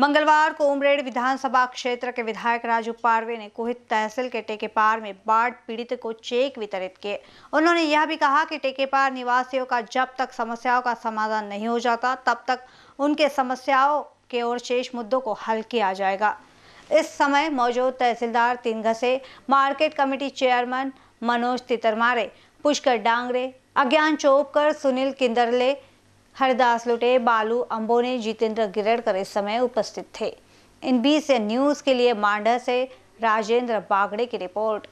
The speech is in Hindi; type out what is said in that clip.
मंगलवार को उमरेड विधानसभा क्षेत्र के विधायक राजू पारवे ने कोहित तहसील के टेकेपार में बाढ़ पीड़ित को चेक वितरित किए उन्होंने यह भी कहा कि टेकेपार निवासियों का जब तक समस्याओं का समाधान नहीं हो जाता तब तक उनके समस्याओं के और शेष मुद्दों को हल किया जाएगा इस समय मौजूद तहसीलदार तीन घसे market committee chairman Manoj Titarmare Pushkar Dangre अज्ञान चोपकर सुनील किंदरले हरिदास लुटे बालू अम्बोने जितेंद्र गिरडकर इस समय उपस्थित थे इन बीस न्यूज के लिए मांडा से राजेंद्र बागड़े की रिपोर्ट